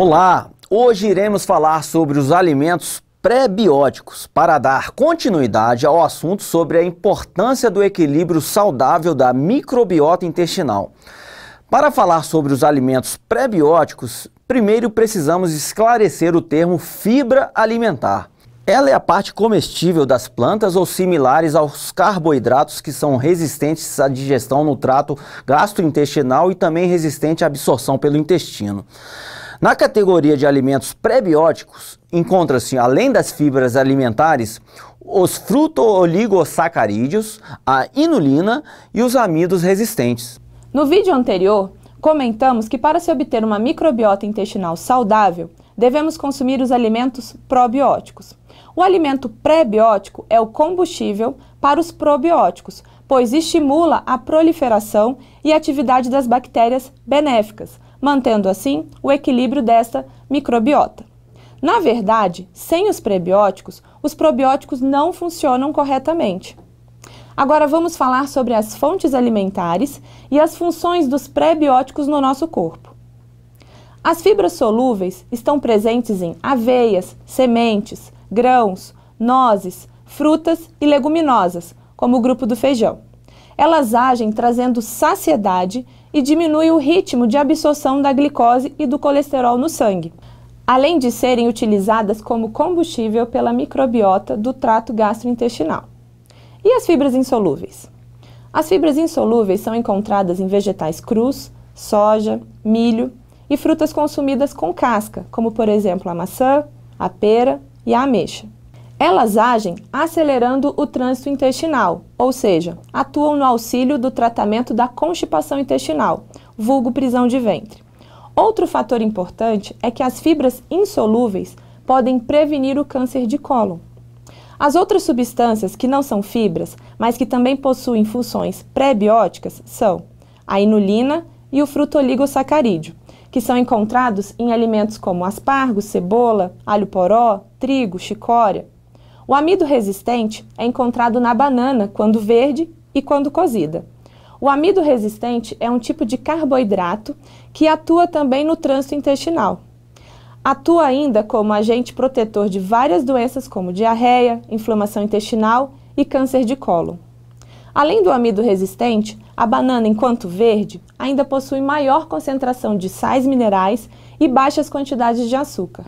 Olá! Hoje iremos falar sobre os alimentos pré-bióticos para dar continuidade ao assunto sobre a importância do equilíbrio saudável da microbiota intestinal. Para falar sobre os alimentos pré-bióticos, primeiro precisamos esclarecer o termo fibra alimentar. Ela é a parte comestível das plantas ou similares aos carboidratos que são resistentes à digestão no trato gastrointestinal e também resistente à absorção pelo intestino. Na categoria de alimentos prebióticos, encontra-se, além das fibras alimentares, os fruto-oligosacarídeos, a inulina e os amidos resistentes. No vídeo anterior, comentamos que para se obter uma microbiota intestinal saudável, devemos consumir os alimentos probióticos. O alimento pré-biótico é o combustível para os probióticos, pois estimula a proliferação e atividade das bactérias benéficas, mantendo assim o equilíbrio desta microbiota. Na verdade, sem os prebióticos, os probióticos não funcionam corretamente. Agora vamos falar sobre as fontes alimentares e as funções dos prebióticos no nosso corpo. As fibras solúveis estão presentes em aveias, sementes, grãos, nozes, frutas e leguminosas, como o grupo do feijão. Elas agem trazendo saciedade e diminui o ritmo de absorção da glicose e do colesterol no sangue, além de serem utilizadas como combustível pela microbiota do trato gastrointestinal. E as fibras insolúveis? As fibras insolúveis são encontradas em vegetais crus, soja, milho e frutas consumidas com casca, como por exemplo a maçã, a pera e a ameixa. Elas agem acelerando o trânsito intestinal, ou seja, atuam no auxílio do tratamento da constipação intestinal, vulgo prisão de ventre. Outro fator importante é que as fibras insolúveis podem prevenir o câncer de cólon. As outras substâncias que não são fibras, mas que também possuem funções pré-bióticas são a inulina e o fruto frutoligosacarídeo, que são encontrados em alimentos como aspargos, cebola, alho poró, trigo, chicória. O amido resistente é encontrado na banana quando verde e quando cozida. O amido resistente é um tipo de carboidrato que atua também no trânsito intestinal. Atua ainda como agente protetor de várias doenças como diarreia, inflamação intestinal e câncer de colo. Além do amido resistente, a banana, enquanto verde, ainda possui maior concentração de sais minerais e baixas quantidades de açúcar.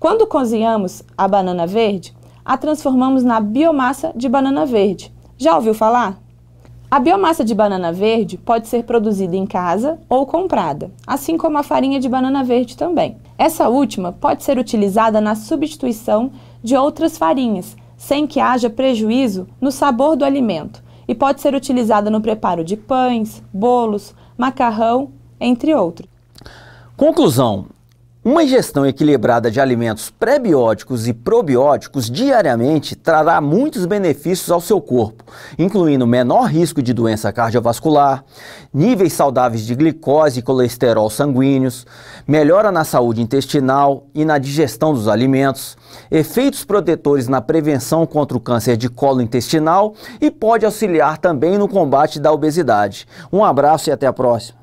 Quando cozinhamos a banana verde, a transformamos na biomassa de banana verde. Já ouviu falar? A biomassa de banana verde pode ser produzida em casa ou comprada, assim como a farinha de banana verde também. Essa última pode ser utilizada na substituição de outras farinhas, sem que haja prejuízo no sabor do alimento, e pode ser utilizada no preparo de pães, bolos, macarrão, entre outros. Conclusão: uma ingestão equilibrada de alimentos pré-bióticos e probióticos diariamente trará muitos benefícios ao seu corpo, incluindo menor risco de doença cardiovascular, níveis saudáveis de glicose e colesterol sanguíneos, melhora na saúde intestinal e na digestão dos alimentos, efeitos protetores na prevenção contra o câncer de colo intestinal e pode auxiliar também no combate da obesidade. Um abraço e até a próxima.